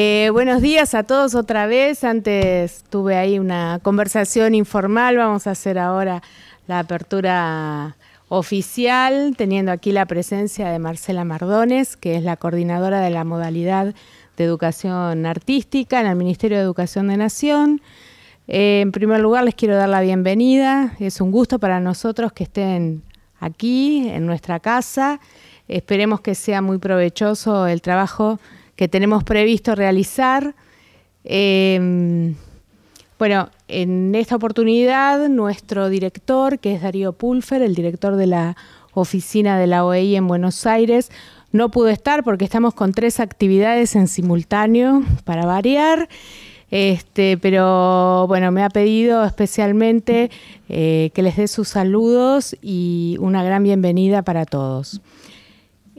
Eh, buenos días a todos otra vez. Antes tuve ahí una conversación informal. Vamos a hacer ahora la apertura oficial, teniendo aquí la presencia de Marcela Mardones, que es la coordinadora de la modalidad de educación artística en el Ministerio de Educación de Nación. Eh, en primer lugar, les quiero dar la bienvenida. Es un gusto para nosotros que estén aquí, en nuestra casa. Esperemos que sea muy provechoso el trabajo que tenemos previsto realizar. Em, bueno, en esta oportunidad nuestro director, que es Darío Pulfer, el director de la oficina de la OEI en Buenos Aires, no pudo estar porque estamos con tres actividades en simultáneo para variar. Este, pero bueno, me ha pedido especialmente eh, que les dé sus saludos y una gran bienvenida para todos.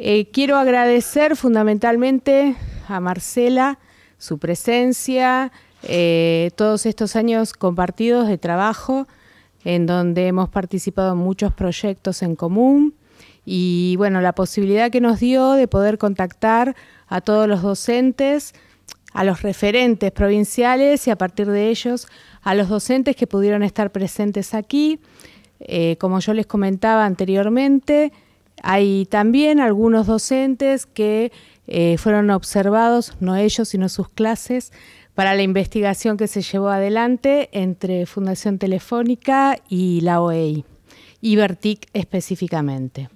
Eh, quiero agradecer fundamentalmente a Marcela su presencia, eh, todos estos años compartidos de trabajo en donde hemos participado en muchos proyectos en común y bueno, la posibilidad que nos dio de poder contactar a todos los docentes, a los referentes provinciales y a partir de ellos a los docentes que pudieron estar presentes aquí. Eh, como yo les comentaba anteriormente, hay también algunos docentes que eh, fueron observados, no ellos, sino sus clases, para la investigación que se llevó adelante entre Fundación Telefónica y la OEI, y Vertic específicamente.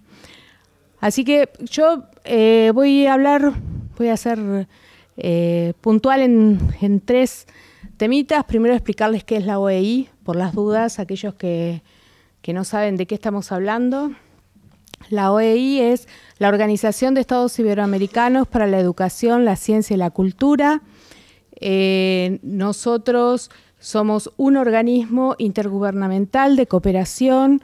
Así que yo eh, voy a hablar, voy a ser eh, puntual en, tres temitas. Primero explicarles qué es la OEI, por las dudas, aquellos que no saben de qué estamos hablando. La OEI es la Organización de Estados Iberoamericanos para la Educación, la Ciencia y la Cultura. Eh, nosotros somos un organismo intergubernamental de cooperación.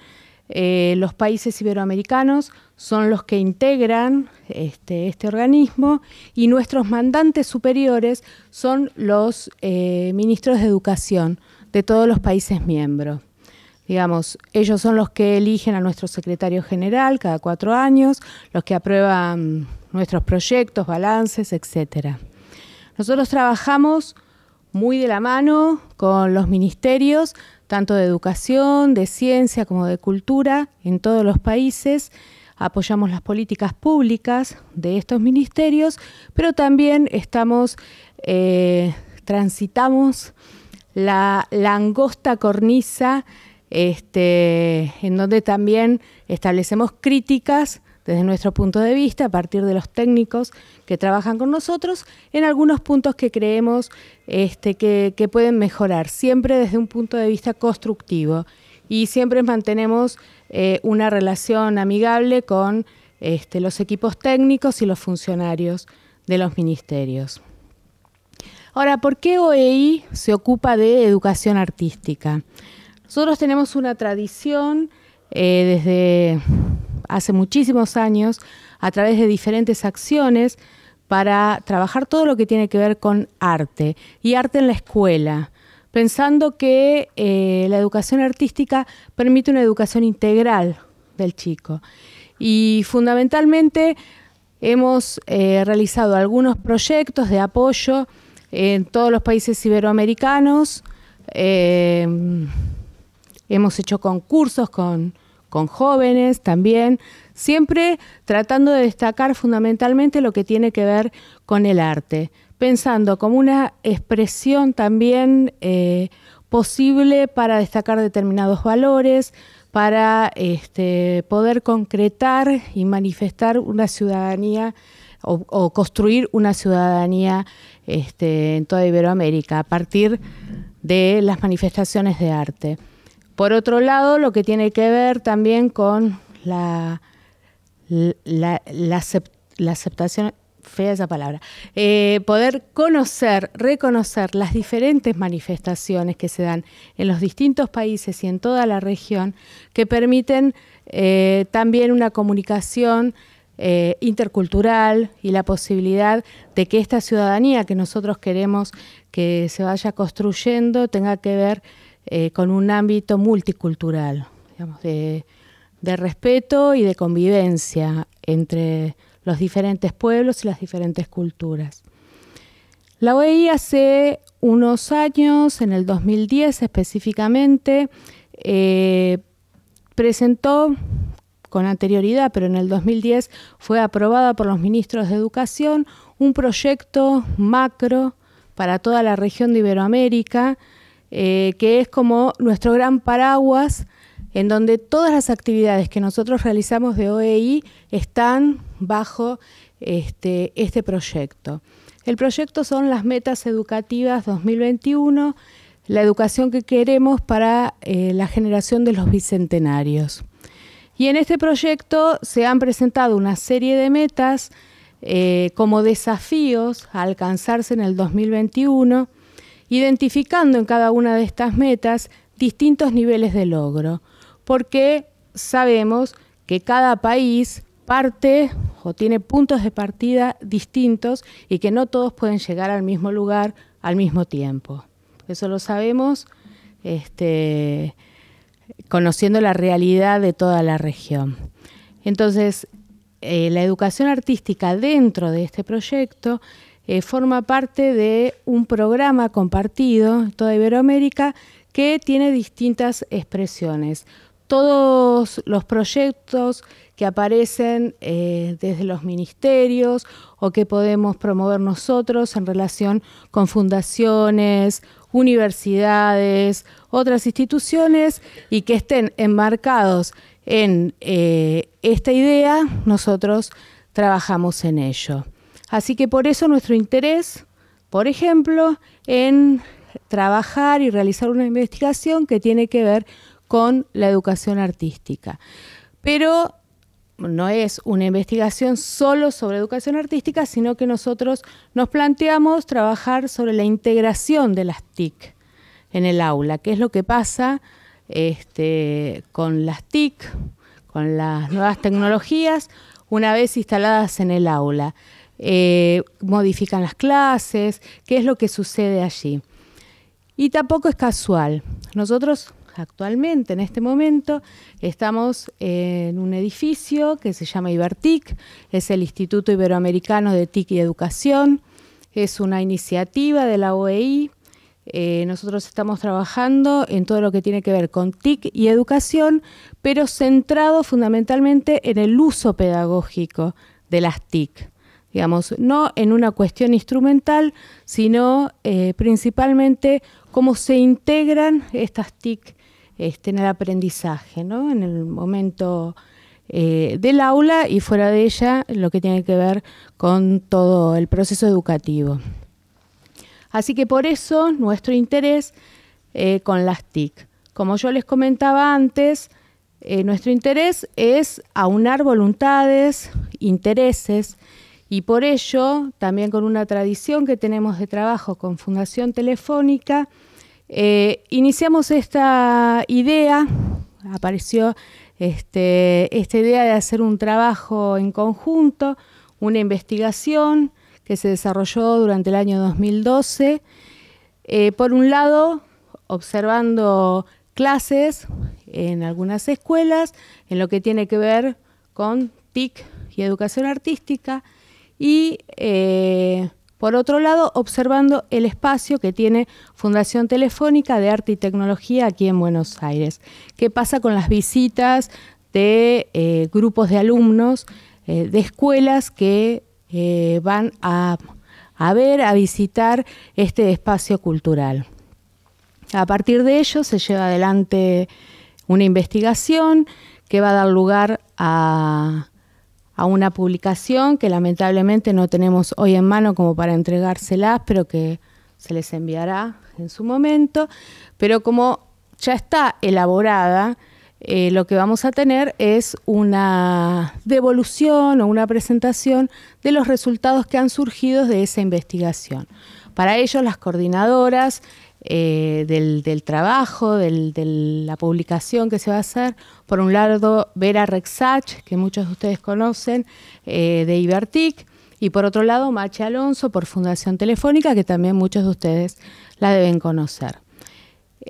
Eh, los países iberoamericanos son los que integran este, este organismo y nuestros mandantes superiores son los eh, ministros de educación de todos los países miembros. Digamos, ellos son los que eligen a nuestro secretario general cada cuatro años, los que aprueban nuestros proyectos, balances, etc. Nosotros trabajamos muy de la mano con los ministerios, tanto de educación, de ciencia como de cultura, en todos los países. Apoyamos las políticas públicas de estos ministerios, pero también estamos, eh, transitamos la, langosta angosta cornisa este, en donde también establecemos críticas desde nuestro punto de vista, a partir de los técnicos que trabajan con nosotros, en algunos puntos que creemos este, que, pueden mejorar, siempre desde un punto de vista constructivo. Y siempre mantenemos eh, una relación amigable con este, los equipos técnicos y los funcionarios de los ministerios. Ahora, ¿por qué OEI se ocupa de educación artística? Nosotros tenemos una tradición eh, desde hace muchísimos años a través de diferentes acciones para trabajar todo lo que tiene que ver con arte y arte en la escuela, pensando que eh, la educación artística permite una educación integral del chico. Y fundamentalmente hemos eh, realizado algunos proyectos de apoyo en todos los países iberoamericanos hemos hecho concursos con, jóvenes también, siempre tratando de destacar fundamentalmente lo que tiene que ver con el arte, pensando como una expresión también eh, posible para destacar determinados valores, para este, poder concretar y manifestar una ciudadanía o, construir una ciudadanía este, en toda Iberoamérica a partir de las manifestaciones de arte. Por otro lado, lo que tiene que ver también con la, la, aceptación, fea esa palabra, eh, poder conocer, reconocer las diferentes manifestaciones que se dan en los distintos países y en toda la región que permiten eh, también una comunicación eh, intercultural y la posibilidad de que esta ciudadanía que nosotros queremos que se vaya construyendo tenga que ver eh, con un ámbito multicultural, digamos, de, respeto y de convivencia entre los diferentes pueblos y las diferentes culturas. La OEI hace unos años, en el 2010 específicamente, eh, presentó con anterioridad, pero en el 2010 fue aprobada por los ministros de Educación un proyecto macro para toda la región de Iberoamérica eh, que es como nuestro gran paraguas en donde todas las actividades que nosotros realizamos de OEI están bajo este, este, proyecto. El proyecto son las metas educativas 2021, la educación que queremos para eh, la generación de los bicentenarios. Y en este proyecto se han presentado una serie de metas eh, como desafíos a alcanzarse en el 2021 identificando en cada una de estas metas distintos niveles de logro, porque sabemos que cada país parte o tiene puntos de partida distintos y que no todos pueden llegar al mismo lugar al mismo tiempo. Eso lo sabemos este, conociendo la realidad de toda la región. Entonces, eh, la educación artística dentro de este proyecto eh, forma parte de un programa compartido, toda Iberoamérica, que tiene distintas expresiones. Todos los proyectos que aparecen eh, desde los ministerios o que podemos promover nosotros en relación con fundaciones, universidades, otras instituciones y que estén enmarcados en eh, esta idea, nosotros trabajamos en ello. Así que por eso nuestro interés, por ejemplo, en trabajar y realizar una investigación que tiene que ver con la educación artística. Pero no es una investigación solo sobre educación artística, sino que nosotros nos planteamos trabajar sobre la integración de las TIC en el aula, qué es lo que pasa este, con las TIC, con las nuevas tecnologías, una vez instaladas en el aula. Eh, modifican las clases, qué es lo que sucede allí. Y tampoco es casual. Nosotros actualmente, en este momento, estamos en un edificio que se llama Ibertic, es el Instituto Iberoamericano de TIC y Educación, es una iniciativa de la OEI. Eh, nosotros estamos trabajando en todo lo que tiene que ver con TIC y educación, pero centrado fundamentalmente en el uso pedagógico de las TIC digamos, no en una cuestión instrumental, sino eh, principalmente cómo se integran estas TIC este, en el aprendizaje, ¿no? en el momento eh, del aula y fuera de ella, lo que tiene que ver con todo el proceso educativo. Así que por eso nuestro interés eh, con las TIC. Como yo les comentaba antes, nuestro interés es aunar voluntades, intereses, y por ello, también con una tradición que tenemos de trabajo con Fundación Telefónica, eh, iniciamos esta idea, apareció este, esta idea de hacer un trabajo en conjunto, una investigación que se desarrolló durante el año 2012, eh, por un lado observando clases en algunas escuelas en lo que tiene que ver con TIC y educación artística, y eh, por otro lado observando el espacio que tiene Fundación Telefónica de Arte y Tecnología aquí en Buenos Aires. ¿Qué pasa con las visitas de eh, grupos de alumnos eh, de escuelas que van a ver, a visitar este espacio cultural? A partir de ello se lleva adelante una investigación que va a dar lugar a a una publicación que lamentablemente no tenemos hoy en mano como para entregárselas, pero que se les enviará en su momento. Pero como ya está elaborada, eh, lo que vamos a tener es una devolución o una presentación de los resultados que han surgido de esa investigación. Para ello, las coordinadoras eh, del, trabajo, de la publicación que se va a hacer. Por un lado, Vera Rexach, que muchos de ustedes conocen, eh, de Ibertic. Y por otro lado, Machi Alonso, por Fundación Telefónica, que también muchos de ustedes la deben conocer.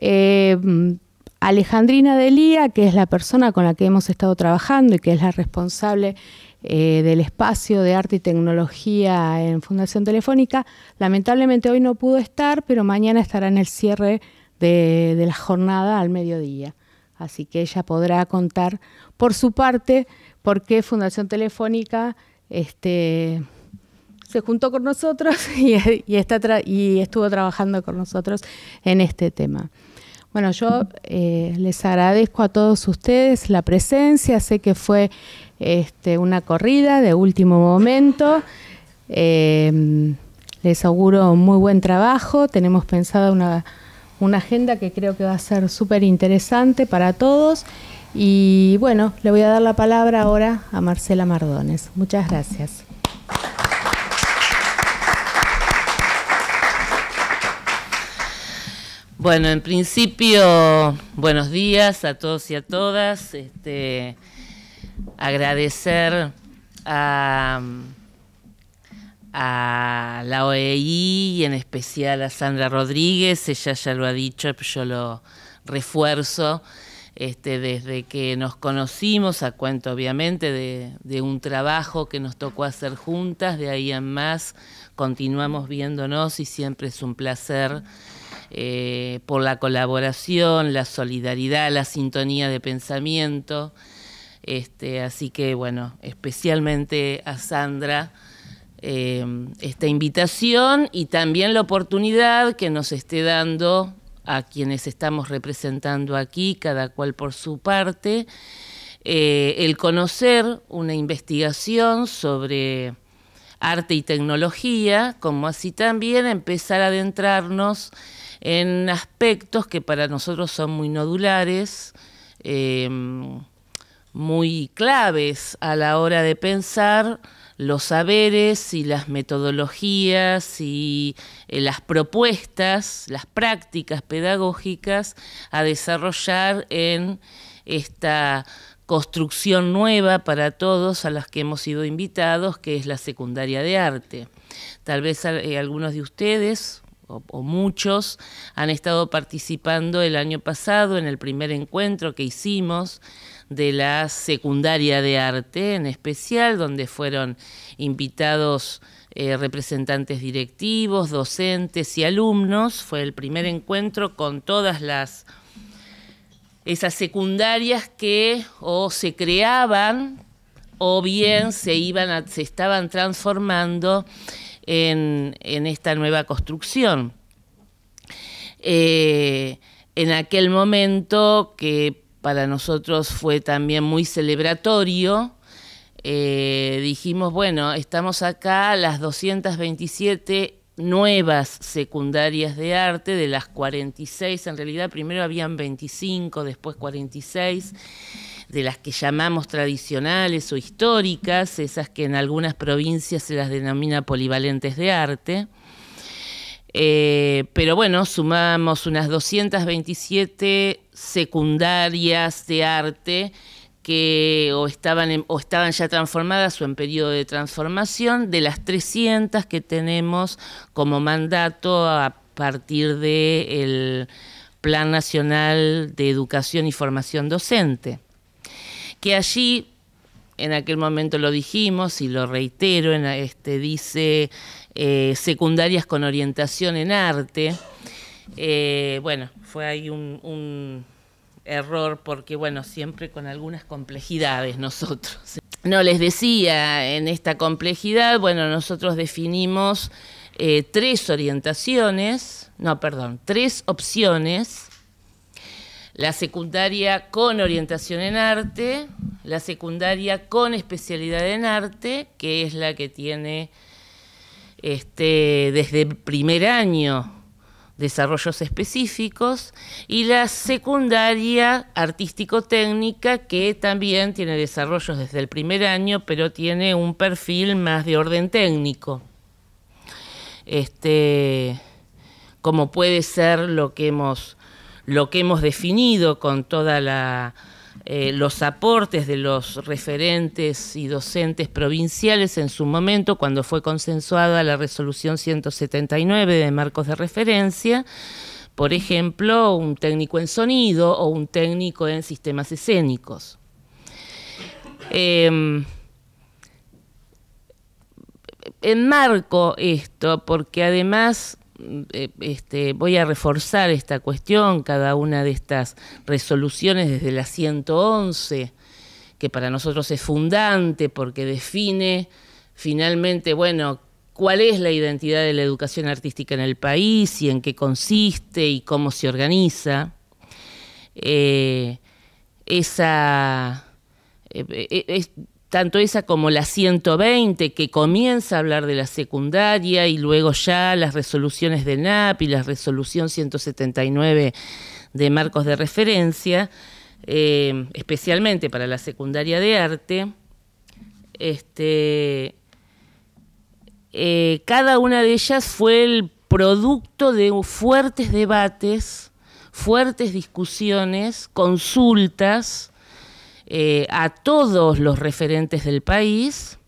Eh, mm, Alejandrina Delía, que es la persona con la que hemos estado trabajando y que es la responsable eh, del espacio de arte y tecnología en Fundación Telefónica. Lamentablemente hoy no pudo estar, pero mañana estará en el cierre de, la jornada al mediodía. Así que ella podrá contar por su parte por qué Fundación Telefónica este, se juntó con nosotros y estuvo trabajando con nosotros en este tema. Bueno, yo eh, les agradezco a todos ustedes la presencia, sé que fue este, una corrida de último momento. Em, les auguro muy buen trabajo, tenemos pensada una agenda que creo que va a ser súper interesante para todos. Y bueno, le voy a dar la palabra ahora a Marcela Mardones. Muchas gracias. Bueno, en principio, buenos días a todos y a todas. Este, agradecer a, la OEI y en especial a Sandra Rodríguez. Ella ya lo ha dicho, yo lo refuerzo. Este, desde que nos conocimos, a cuento obviamente de un trabajo que nos tocó hacer juntas, de ahí en más continuamos viéndonos y siempre es un placer eh, por la colaboración, la solidaridad, la sintonía de pensamiento. Este, así que bueno, especialmente a Sandra eh, esta invitación y también la oportunidad que nos esté dando a quienes estamos representando aquí, cada cual por su parte, eh, el conocer una investigación sobre arte y tecnología, como así también empezar a adentrarnos en aspectos que para nosotros son muy nodulares, em, muy claves a la hora de pensar los saberes y las metodologías y eh, las propuestas, las prácticas pedagógicas a desarrollar en esta construcción nueva para todos a las que hemos sido invitados, que es la secundaria de arte. Tal vez eh, algunos de ustedes o, muchos han estado participando el año pasado en el primer encuentro que hicimos de la secundaria de arte en especial, donde fueron invitados eh, representantes directivos, docentes y alumnos. Fue el primer encuentro con todas las esas secundarias que o se creaban o bien se iban se estaban transformando en, esta nueva construcción. Eh, en aquel momento que para nosotros fue también muy celebratorio, eh, dijimos, bueno, estamos acá las 227 nuevas secundarias de arte, de las 46, en realidad primero habían 25, después 46, de las que llamamos tradicionales o históricas, esas que en algunas provincias se las denomina polivalentes de arte. Eh, pero bueno, sumamos unas 227 secundarias de arte que o estaban, o estaban ya transformadas o en periodo de transformación, de las 300 que tenemos como mandato a partir del Plan Nacional de Educación y Formación Docente, que allí en aquel momento lo dijimos y lo reitero, en este, dice eh, secundarias con orientación en arte. Eh, bueno, fue ahí un error porque, bueno, siempre con algunas complejidades nosotros. No, les decía, en esta complejidad, bueno, nosotros definimos eh, tres orientaciones, no, perdón, tres opciones. La secundaria con orientación en arte, la secundaria con especialidad en arte, que es la que tiene este, desde primer año desarrollos específicos, y la secundaria artístico-técnica, que también tiene desarrollos desde el primer año, pero tiene un perfil más de orden técnico. Este, como puede ser lo que hemos, lo que hemos definido con toda la eh, los aportes de los referentes y docentes provinciales en su momento, cuando fue consensuada la resolución 179 de marcos de referencia, por ejemplo, un técnico en sonido o un técnico en sistemas escénicos. Em, enmarco esto porque además eh, este, voy a reforzar esta cuestión, cada una de estas resoluciones desde la 111, que para nosotros es fundante porque define finalmente, bueno, cuál es la identidad de la educación artística en el país y en qué consiste y cómo se organiza. Eh, esa, eh, tanto esa como la 120, que comienza a hablar de la secundaria y luego ya las resoluciones de NAP y la resolución 179 de marcos de referencia, eh, especialmente para la secundaria de arte, este, eh, cada una de ellas fue el producto de fuertes debates, fuertes discusiones, consultas, eh, a todos los referentes del país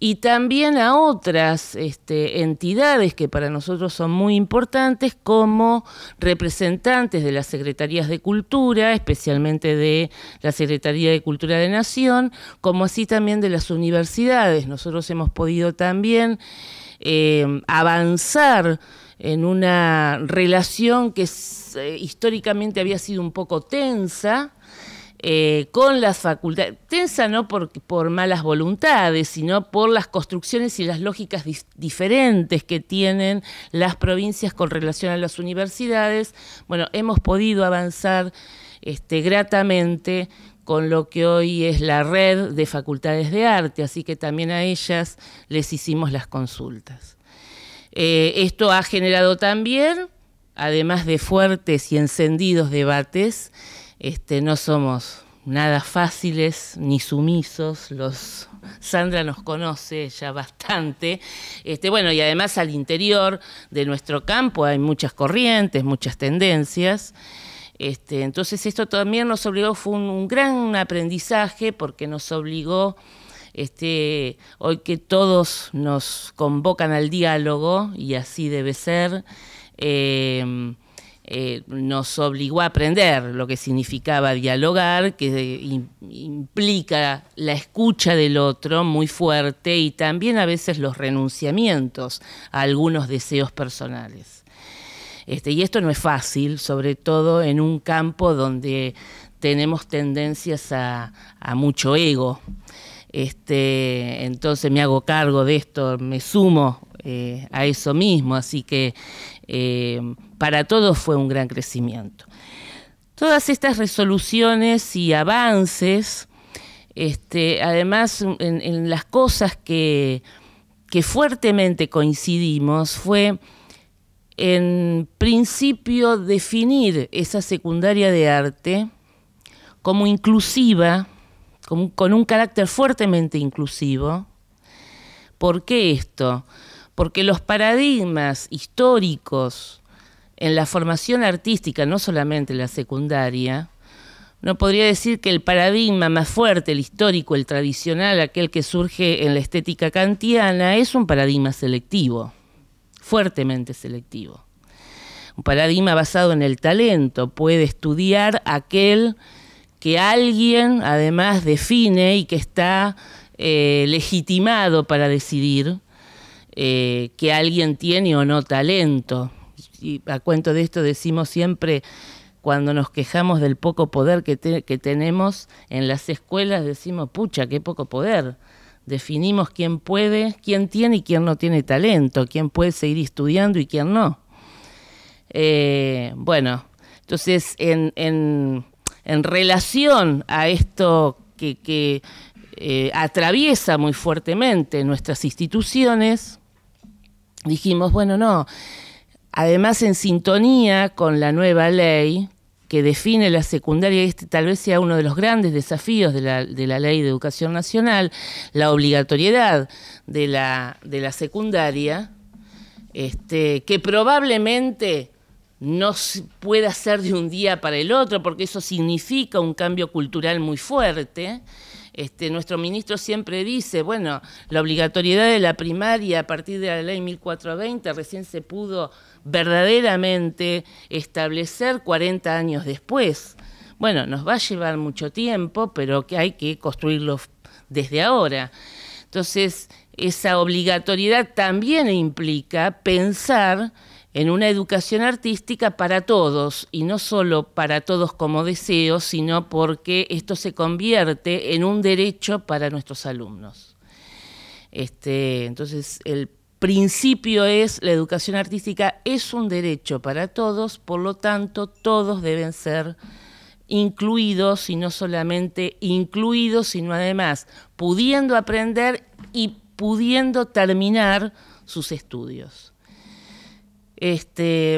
y también a otras este, entidades que para nosotros son muy importantes como representantes de las Secretarías de Cultura, especialmente de la Secretaría de Cultura de Nación, como así también de las universidades. Nosotros hemos podido también eh, avanzar en una relación que eh, históricamente había sido un poco tensa eh, con las facultades, tensa no por, malas voluntades, sino por las construcciones y las lógicas diferentes que tienen las provincias con relación a las universidades. Bueno, hemos podido avanzar este, gratamente con lo que hoy es la red de facultades de arte, así que también a ellas les hicimos las consultas. Eh, esto ha generado también, además de fuertes y encendidos debates, este, no somos nada fáciles ni sumisos, los Sandra nos conoce ya bastante. Este, bueno, y además al interior de nuestro campo hay muchas corrientes, muchas tendencias. Este, entonces esto también nos obligó, fue un, gran aprendizaje porque nos obligó, este, hoy que todos nos convocan al diálogo, y así debe ser, eh, eh, nos obligó a aprender lo que significaba dialogar, que implica la escucha del otro muy fuerte y también a veces los renunciamientos a algunos deseos personales. Este, y esto no es fácil, sobre todo en un campo donde tenemos tendencias a, mucho ego. Este, entonces me hago cargo de esto, me sumo eh, a eso mismo, así que eh, para todos fue un gran crecimiento. Todas estas resoluciones y avances, este, además en, las cosas que, fuertemente coincidimos fue en principio definir esa secundaria de arte como inclusiva, con, con, un carácter fuertemente inclusivo. ¿Por qué esto? Porque los paradigmas históricos en la formación artística, no solamente la secundaria, no podría decir que el paradigma más fuerte, el histórico, el tradicional, aquel que surge en la estética kantiana, es un paradigma selectivo, fuertemente selectivo. Un paradigma basado en el talento, puede estudiar aquel que alguien además define y que está eh, legitimado para decidir eh, que alguien tiene o no talento y a cuento de esto decimos siempre cuando nos quejamos del poco poder que, tenemos en las escuelas, decimos, pucha, qué poco poder. Definimos quién puede, quién tiene y quién no tiene talento, quién puede seguir estudiando y quién no. Eh, bueno, entonces, en, relación a esto que, eh, atraviesa muy fuertemente nuestras instituciones, dijimos, bueno, no, Además, en sintonía con la nueva ley que define la secundaria, este tal vez sea uno de los grandes desafíos de la, ley de educación nacional, la obligatoriedad de la, de la secundaria, este, que probablemente no pueda ser de un día para el otro, porque eso significa un cambio cultural muy fuerte. Este, nuestro ministro siempre dice, bueno, la obligatoriedad de la primaria a partir de la ley 1420 recién se pudo verdaderamente establecer 40 años después. Bueno, nos va a llevar mucho tiempo, pero que hay que construirlo desde ahora. Entonces, esa obligatoriedad también implica pensar en una educación artística para todos, y no solo para todos como deseo, sino porque esto se convierte en un derecho para nuestros alumnos. Este, entonces, el principio es la educación artística es un derecho para todos, por lo tanto todos deben ser incluidos y no solamente incluidos, sino además pudiendo aprender y pudiendo terminar sus estudios. Este,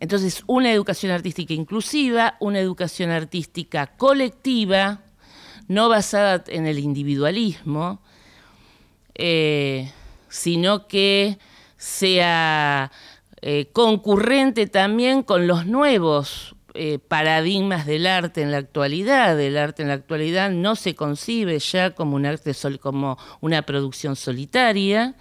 entonces, una educación artística inclusiva, una educación artística colectiva, no basada en el individualismo, eh, sino que sea eh, concurrente también con los nuevos eh, paradigmas del arte en la actualidad. El arte en la actualidad no se concibe ya como un arte sol, como una producción solitaria,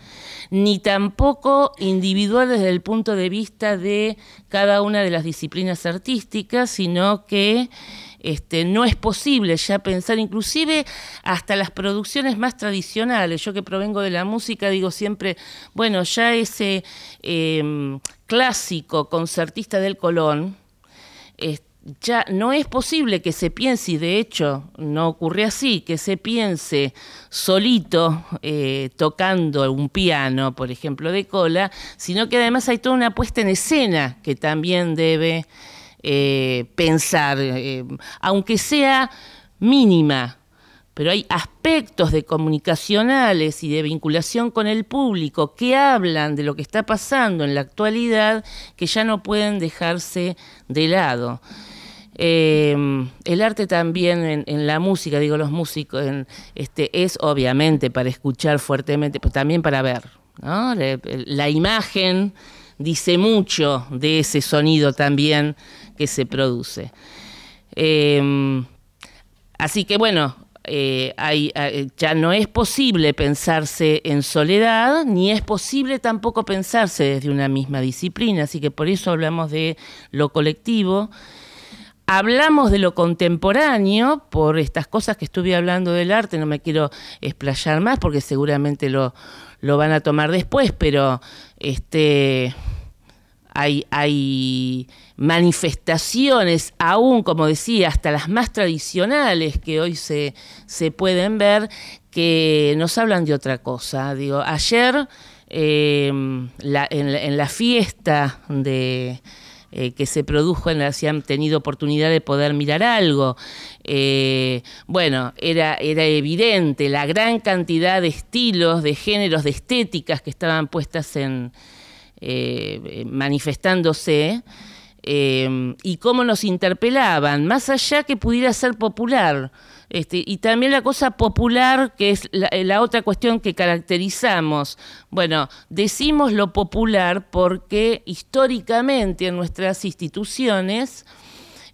ni tampoco individual desde el punto de vista de cada una de las disciplinas artísticas, sino que este, no es posible ya pensar, inclusive hasta las producciones más tradicionales. Yo que provengo de la música digo siempre, bueno, ya ese em, clásico concertista del Colón, ya no es posible que se piense, y de hecho no ocurre así, que se piense solito eh, tocando un piano, por ejemplo, de cola, sino que además hay toda una puesta en escena que también debe eh, pensar, eh, aunque sea mínima, pero hay aspectos de comunicacionales y de vinculación con el público que hablan de lo que está pasando en la actualidad que ya no pueden dejarse de lado. Em, el arte también en, la música, digo los músicos, este, es obviamente para escuchar fuertemente, pero también para ver. La, imagen dice mucho de ese sonido también que se produce. Em, así que bueno, eh, eh, ya no es posible pensarse en soledad, ni es posible tampoco pensarse desde una misma disciplina, así que por eso hablamos de lo colectivo. Hablamos de lo contemporáneo por estas cosas que estuve hablando del arte, no me quiero explayar más porque seguramente lo, lo van a tomar después, pero este, hay, manifestaciones, aún como decía, hasta las más tradicionales que hoy se, se pueden ver, que nos hablan de otra cosa. Digo, ayer em, en, la fiesta eh, que se produjo en la que han tenido oportunidad de poder mirar algo. Eh, bueno, era, era evidente la gran cantidad de estilos, de géneros, de estéticas que estaban puestas en, eh, manifestándose, eh, y cómo nos interpelaban, más allá que pudiera ser popular. Este, y también la cosa popular, que es la, otra cuestión que caracterizamos. Bueno, decimos lo popular porque históricamente en nuestras instituciones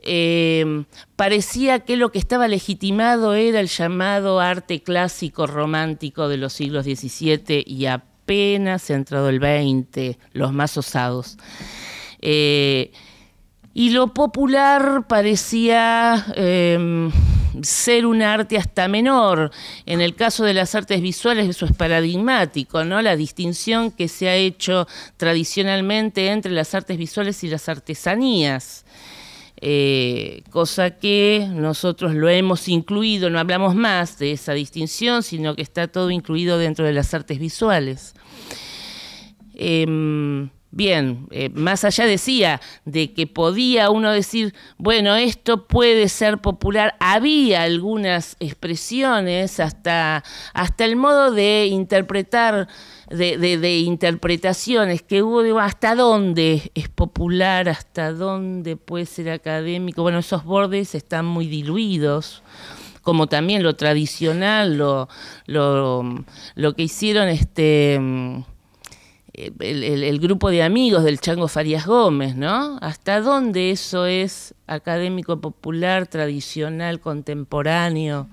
eh, parecía que lo que estaba legitimado era el llamado arte clásico romántico de los siglos XVII y a apenas entrado el 20, los más osados. Eh, y lo popular parecía em, ser un arte hasta menor. En el caso de las artes visuales eso es paradigmático, ¿no? La distinción que se ha hecho tradicionalmente entre las artes visuales y las artesanías. Eh, cosa que nosotros lo hemos incluido, no hablamos más de esa distinción, sino que está todo incluido dentro de las artes visuales. Em, Bien, eh, más allá decía de que podía uno decir, bueno, esto puede ser popular, había algunas expresiones hasta, hasta el modo de interpretar, de, interpretaciones que hubo, hasta dónde es popular, hasta dónde puede ser académico. Bueno, esos bordes están muy diluidos como también lo tradicional, lo, lo, lo que hicieron este el, grupo de amigos del Chango Farías Gómez, ¿no? ¿Hasta dónde eso es académico popular, tradicional, contemporáneo?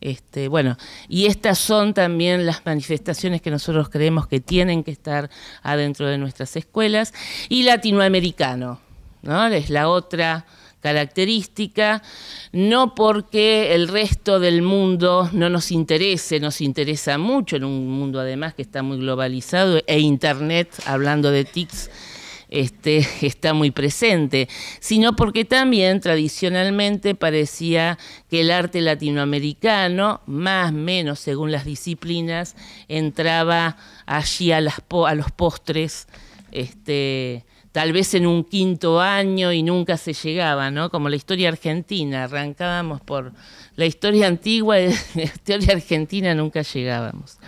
Este, bueno, y estas son también las manifestaciones que nosotros creemos que tienen que estar adentro de nuestras escuelas. Y latinoamericano, ¿no? Es la otra característica, no porque el resto del mundo no nos interese, nos interesa mucho en un mundo además que está muy globalizado e Internet, hablando de TICs, este, está muy presente, sino porque también tradicionalmente parecía que el arte latinoamericano, más o menos según las disciplinas, entraba allí a, a los postres. Este, tal vez en un quinto año y nunca se llegaba, ¿no? Como la historia argentina, arrancábamos por la historia antigua y la historia argentina nunca llegábamos.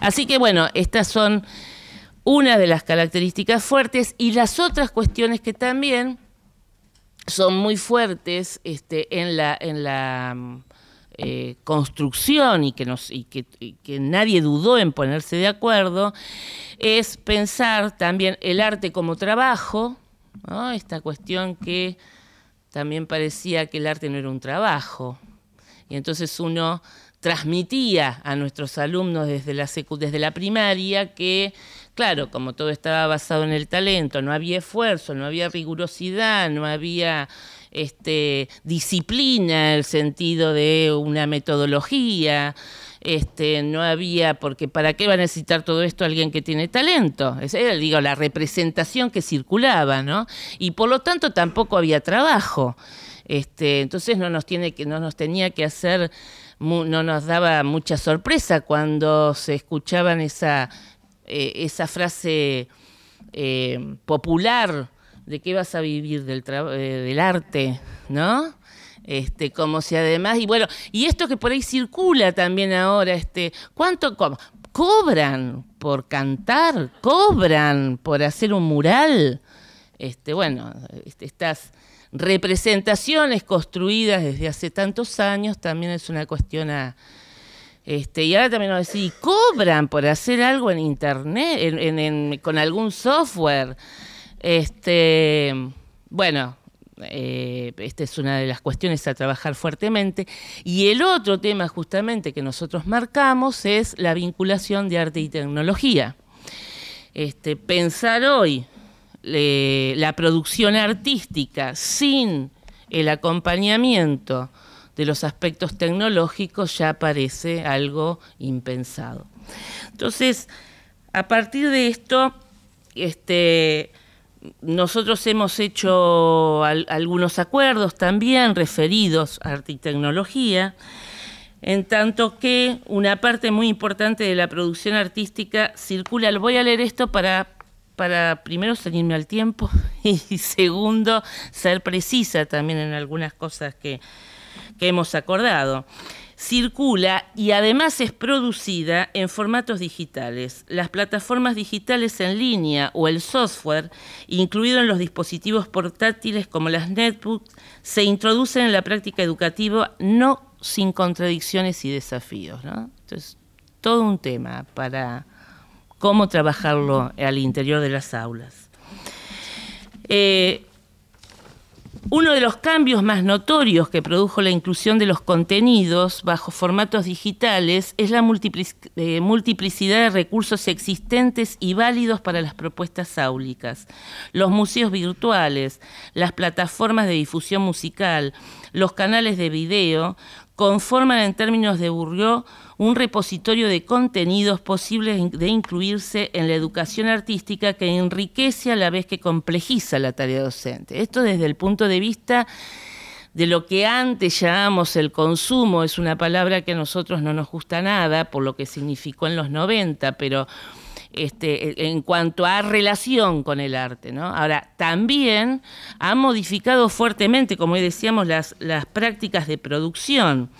Así que bueno, estas son una de las características fuertes y las otras cuestiones que también son muy fuertes este, en la, en la mm, eh, construcción y que, nadie dudó en ponerse de acuerdo, es pensar también el arte como trabajo, esta cuestión que también parecía que el arte no era un trabajo. Y entonces uno transmitía a nuestros alumnos desde la, desde la primaria que, claro, como todo estaba basado en el talento, no había esfuerzo, no había rigurosidad, no había este, disciplina, el sentido de una metodología. Este, no había, porque ¿para qué va a necesitar todo esto alguien que tiene talento? Es, digo, la representación que circulaba, ¿no? Y por lo tanto tampoco había trabajo. Este, entonces no nos, tiene no nos tenía que hacer, no nos daba mucha sorpresa cuando se escuchaban esa, eh, esa frase eh, popular ¿De qué vas a vivir? Del, eh, del arte, ¿no? Este, como si además, y bueno, y esto que por ahí circula también ahora, este, ¿cuánto cobran por cantar? ¿Cobran por hacer un mural? Este, bueno, este, estas representaciones construidas desde hace tantos años también es una cuestión a... Este, y ahora también a decir, cobran por hacer algo en internet, en, con algún software. Este, bueno, eh, esta es una de las cuestiones a trabajar fuertemente. Y el otro tema justamente que nosotros marcamos es la vinculación de arte y tecnología. Este, pensar hoy la producción artística sin el acompañamiento de los aspectos tecnológicos ya parece algo impensado. Entonces, a partir de esto, este, nosotros hemos hecho algunos acuerdos también referidos a arte y tecnología, en tanto que una parte muy importante de la producción artística circula. voy a leer esto para, primero salirme al tiempo y segundo ser precisa también en algunas cosas que hemos acordado circula y además es producida en formatos digitales. Las plataformas digitales en línea o el software, incluido en los dispositivos portátiles como las netbooks, se introducen en la práctica educativa no sin contradicciones y desafíos. Entonces, todo un tema para cómo trabajarlo al interior de las aulas. Eh, uno de los cambios más notorios que produjo la inclusión de los contenidos bajo formatos digitales es la eh, multiplicidad de recursos existentes y válidos para las propuestas áulicas. Los museos virtuales, las plataformas de difusión musical, los canales de video conforman en términos de Burrió un repositorio de contenidos posibles de incluirse en la educación artística que enriquece a la vez que complejiza la tarea docente. Esto desde el punto de vista de lo que antes llamamos el consumo, es una palabra que a nosotros no nos gusta nada por lo que significó en los 90, pero este, en cuanto a relación con el arte. ¿no? Ahora, también ha modificado fuertemente, como decíamos, las, prácticas de producción.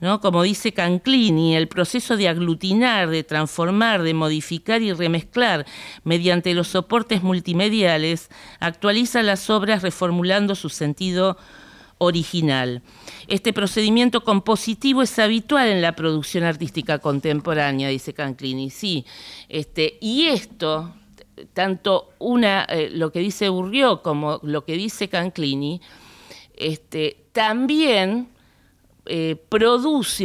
¿No? Como dice Canclini, el proceso de aglutinar, de transformar, de modificar y remezclar mediante los soportes multimediales actualiza las obras reformulando su sentido original. Este procedimiento compositivo es habitual en la producción artística contemporánea, dice Canclini, sí. Este, y esto, tanto una, eh, lo que dice Burrió como lo que dice Canclini, este, también eh, produce,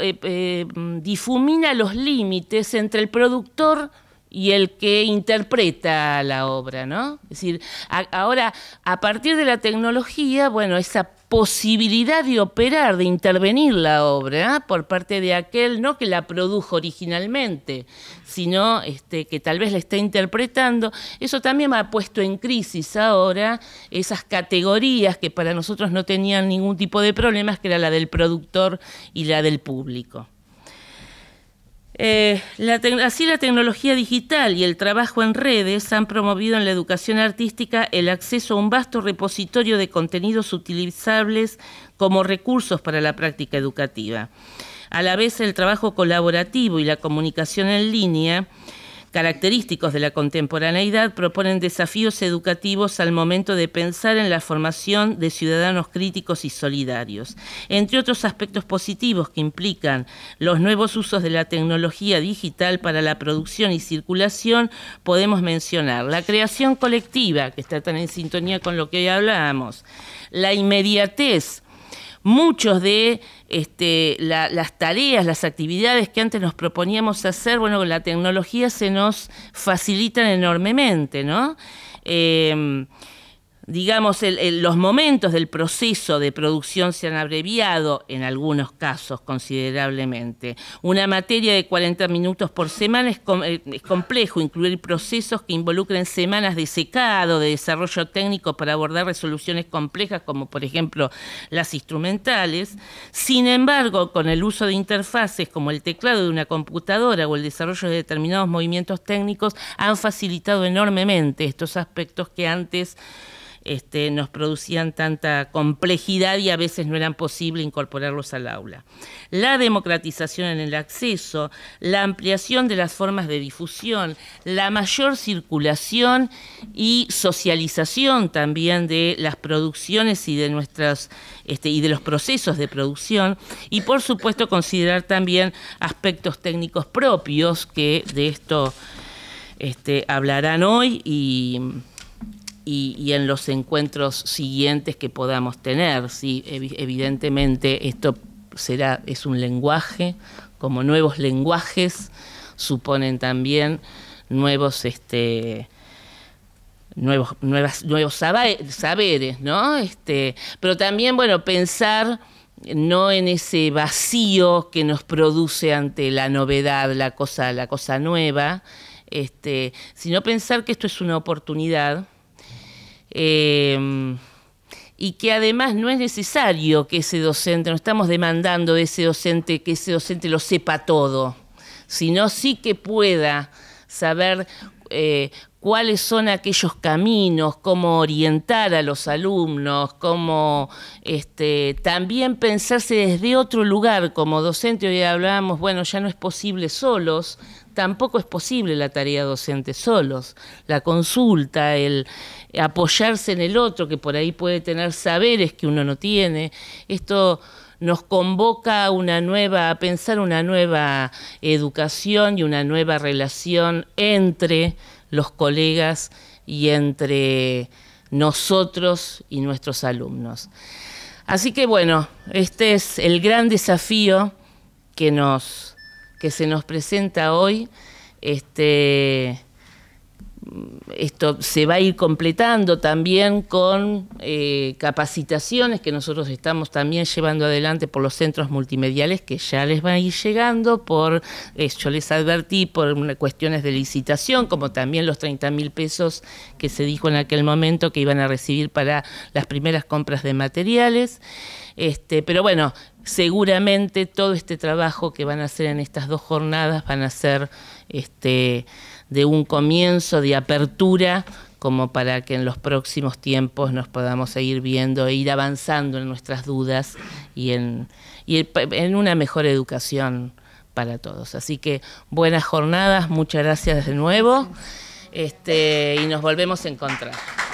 eh, difumina los límites entre el productor y el que interpreta la obra, ¿no? Es decir, ahora, a partir de la tecnología, bueno, esa posibilidad de operar, de intervenir la obra ¿eh? por parte de aquel, no que la produjo originalmente, sino este, que tal vez la está interpretando, eso también me ha puesto en crisis ahora esas categorías que para nosotros no tenían ningún tipo de problemas, que era la del productor y la del público. Eh, así la tecnología digital y el trabajo en redes han promovido en la educación artística el acceso a un vasto repositorio de contenidos utilizables como recursos para la práctica educativa. A la vez el trabajo colaborativo y la comunicación en línea característicos de la contemporaneidad proponen desafíos educativos al momento de pensar en la formación de ciudadanos críticos y solidarios. Entre otros aspectos positivos que implican los nuevos usos de la tecnología digital para la producción y circulación, podemos mencionar la creación colectiva, que está tan en sintonía con lo que hoy hablábamos, la inmediatez, muchos de este, las tareas, las actividades que antes nos proponíamos hacer, bueno, con la tecnología se nos facilitan enormemente, ¿no? Eh, digamos, los momentos del proceso de producción se han abreviado en algunos casos considerablemente. Una materia de 40 minutos por semana es, eh, es, complejo incluir procesos que involucren semanas de secado, de desarrollo técnico para abordar resoluciones complejas como por ejemplo las instrumentales. Sin embargo, con el uso de interfaces como el teclado de una computadora o el desarrollo de determinados movimientos técnicos han facilitado enormemente estos aspectos que antes este, nos producían tanta complejidad y a veces no eran posible incorporarlos al aula. La democratización en el acceso, la ampliación de las formas de difusión, la mayor circulación y socialización también de las producciones y de nuestras este, y de los procesos de producción y por supuesto considerar también aspectos técnicos propios que de esto este, hablarán hoy y y, en los encuentros siguientes que podamos tener. Evidentemente esto será, es un lenguaje, como nuevos lenguajes suponen también nuevos... Este, nuevos, nuevos saberes, ¿no? Este, pero también, bueno, pensar no en ese vacío que nos produce ante la novedad, la cosa, la cosa nueva, este, sino pensar que esto es una oportunidad Em, y que además no es necesario que ese docente, no estamos demandando de ese docente que ese docente lo sepa todo, sino sí que pueda saber eh, cuáles son aquellos caminos, cómo orientar a los alumnos, cómo este, también pensarse desde otro lugar como docente. Hoy hablábamos, bueno, ya no es posible solos, tampoco es posible la tarea docente solos. La consulta, el apoyarse en el otro, que por ahí puede tener saberes que uno no tiene, esto nos convoca una nueva, a pensar una nueva educación y una nueva relación entre los colegas y entre nosotros y nuestros alumnos. Así que bueno, este es el gran desafío que nos que se nos presenta hoy, este, esto se va a ir completando también con eh, capacitaciones que nosotros estamos también llevando adelante por los centros multimediales que ya les van a ir llegando por, eh, yo les advertí, por cuestiones de licitación, como también los 30 mil pesos que se dijo en aquel momento que iban a recibir para las primeras compras de materiales. Este, pero bueno, seguramente todo este trabajo que van a hacer en estas dos jornadas van a ser este, de un comienzo, de apertura, como para que en los próximos tiempos nos podamos seguir viendo e ir avanzando en nuestras dudas y en, una mejor educación para todos. Así que buenas jornadas, muchas gracias de nuevo este, y nos volvemos a encontrar.